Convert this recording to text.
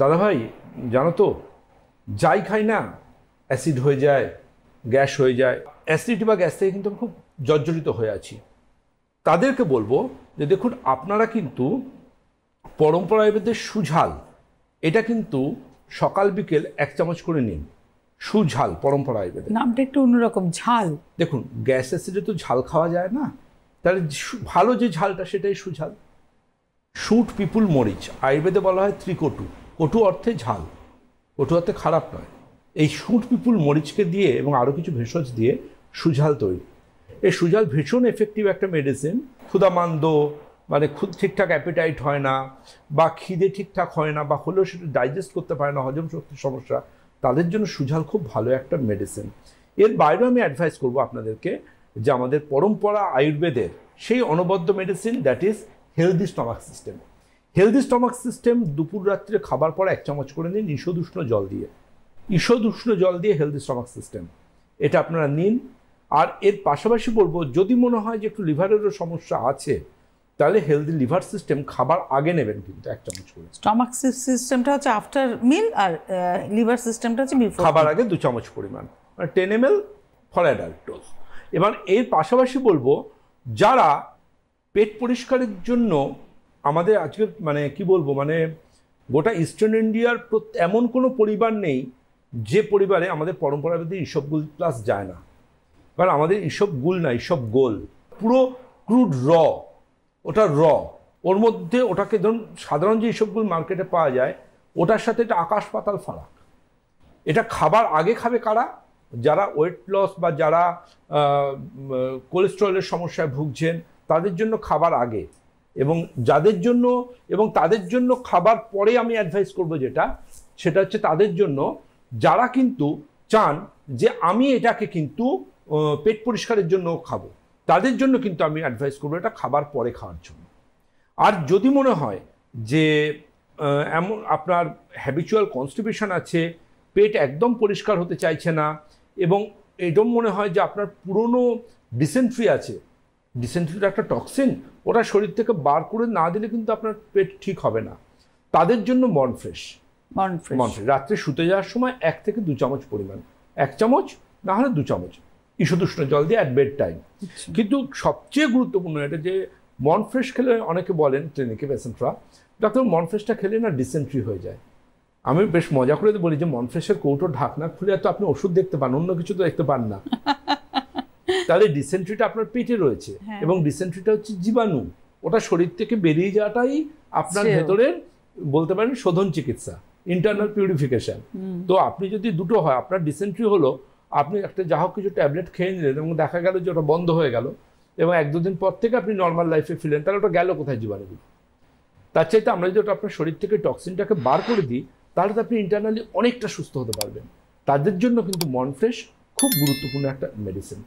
দাদাভাই জানো তো যাই খাই না অ্যাসিড হয়ে যায় গ্যাস হয়ে যায় অ্যাসিডিটি বা গ্যাস থেকে কিন্তু আমি খুব জর্জরিত হয়ে আছি তাদেরকে বলবো যে দেখুন আপনারা কিন্তু পরম্পরায় সুঝাল এটা কিন্তু সকাল বিকেল এক চামচ করে নিন সুঝাল পরম্পরা আয়ুর্বেদে নামটা একটু অন্যরকম ঝাল দেখুন গ্যাস অ্যাসিডে তো ঝাল খাওয়া যায় না তাহলে ভালো যে ঝালটা সেটাই সুঝাল শুট পিপুল মরিচ আয়ুর্বেদে বলা হয় ত্রিকটু কটু অর্থে ঝাল কটু অর্থে খারাপ নয় এই সুট পিপুল মরিচকে দিয়ে এবং আরও কিছু ভেষজ দিয়ে সুঝাল তৈরি এই সুঝাল ভীষণ এফেক্টিভ একটা মেডিসিন ক্ষুদামান্দ মানে খুদ ঠিকঠাক অ্যাপিটাইট হয় না বা খিদে ঠিকঠাক হয় না বা হলেও সেটা ডাইজেস্ট করতে পারে না হজম শক্তির সমস্যা তাদের জন্য সুঝাল খুব ভালো একটা মেডিসিন এর বাইরেও আমি অ্যাডভাইস করব আপনাদেরকে যে আমাদের পরম্পরা আয়ুর্বেদের সেই অনবদ্য medicine that is healthy stomach system healthy stomach system দুপুর রাত্রে খাবার পর এক চামচ করে নিন ঈষদুষ্ণ জল দিয়ে ঈষদুষ্ণ জল দিয়ে হেলদি স্টমাক সিস্টেম এটা আপনারা নিন আর এর পাশাপাশি বলবো যদি মনে হয় যে একটু লিভারেরও সমস্যা আছে তাহলে হেলদি লিভার সিস্টেম খাবার আগে নেবেন কিন্তু এক চামচ করে স্টমাক সিস্টেমটা হচ্ছে আফটার মিল আর লিভার সিস্টেমটা হচ্ছে খাবার আগে দু চামচ পরিমাণ মানে ten M L for adult dose এবার এর পাশাপাশি বলবো যারা পেট পরিষ্কারের জন্য আমাদের আজকের মানে কি বলবো মানে গোটা ইস্টার্ন ইন্ডিয়ার এমন কোনো পরিবার নেই যে পরিবারে আমাদের পরম্পরাগত ইসব গুল প্লাস যায় না কারণ আমাদের ইসব গুল না ইসব গোল পুরো ক্রুড র ওটা র ওর মধ্যে ওটাকে ধরুন সাধারণ যে ইসবগুল মার্কেটে পাওয়া যায় ওটার সাথে এটা আকাশ পাতাল ফারাক এটা খাবার আগে খাবে কারা যারা ওয়েট লস বা যারা কোলেস্ট্রলের সমস্যায় ভুগছেন তাদের জন্য খাবার আগে এবং যাদের জন্য এবং তাদের জন্য খাবার পরে আমি অ্যাডভাইস করব যেটা সেটা হচ্ছে তাদের জন্য যারা কিন্তু চান যে আমি এটাকে কিন্তু পেট পরিষ্কারের জন্য খাবো তাদের জন্য কিন্তু আমি অ্যাডভাইস করবো এটা খাবার পরে খাওয়ার জন্য আর যদি মনে হয় যে এমন আপনার হ্যাবিচুয়াল কনস্টিপেশন আছে পেট একদম পরিষ্কার হতে চাইছে না এবং এরম মনে হয় যে আপনার পুরনো ডিসেন্ট্রি আছে ডিসেন্ট্রির একটা টক্সিন ওরা শরীর থেকে বার করে না দিলে কিন্তু আপনার পেট ঠিক হবে না তাদের জন্য মন ফ্রেশ মন ফ্রেশ রাত্রে শুতে যাওয়ার সময় এক থেকে দু চামচ পরিমাণ এক চামচ না হলে দু চামচ ইসদুষ্ণ জল দিয়ে অ্যাট বেড টাইম কিন্তু সবচেয়ে গুরুত্বপূর্ণ এটা যে মন ফ্রেশ খেলে অনেকে বলেন ট্রেনিকে পেশেন্টরা ডাক্তার ফ্রেশটা খেলে না ডিসেন্ট্রি হয়ে যায় আমি বেশ মজা করে বলি যে মন ফ্রেশের কৌটো ঢাকনা খুলে তো আপনি ওষুধ দেখতে পান অন্য কিছু তো দেখতে পান না তাহলে ডিসেন্ট্রিটা আপনার পেটে রয়েছে হ্যাঁ। এবং ডিসেন্ট্রিটা হচ্ছে জীবাণু ওটা শরীর থেকে বেরিয়ে যাওয়াটাই আপনার ভেতরের বলতে পারেন শোধন চিকিৎসা ইন্টারনাল পিউরিফিকেশন তো আপনি যদি দুটো হয় আপনার ডিসেন্ট্রি হলো আপনি একটা যা হোক কিছু ট্যাবলেট খেয়ে নিলেন এবং দেখা গেল যে ওটা বন্ধ হয়ে গেল এবং এক দুদিন পর থেকে আপনি নর্মাল লাইফে ফিরলেন তাহলে ওটা গেল কোথায় জীবাণু তার চাইতে আমরা যদি ওটা আপনার শরীর থেকে টক্সিনটাকে বার করে দিই তাহলে তো আপনি ইন্টারনালি অনেকটা সুস্থ হতে পারবেন তাদের জন্য কিন্তু মন ফ্রেশ খুব গুরুত্বপূর্ণ একটা মেডিসিন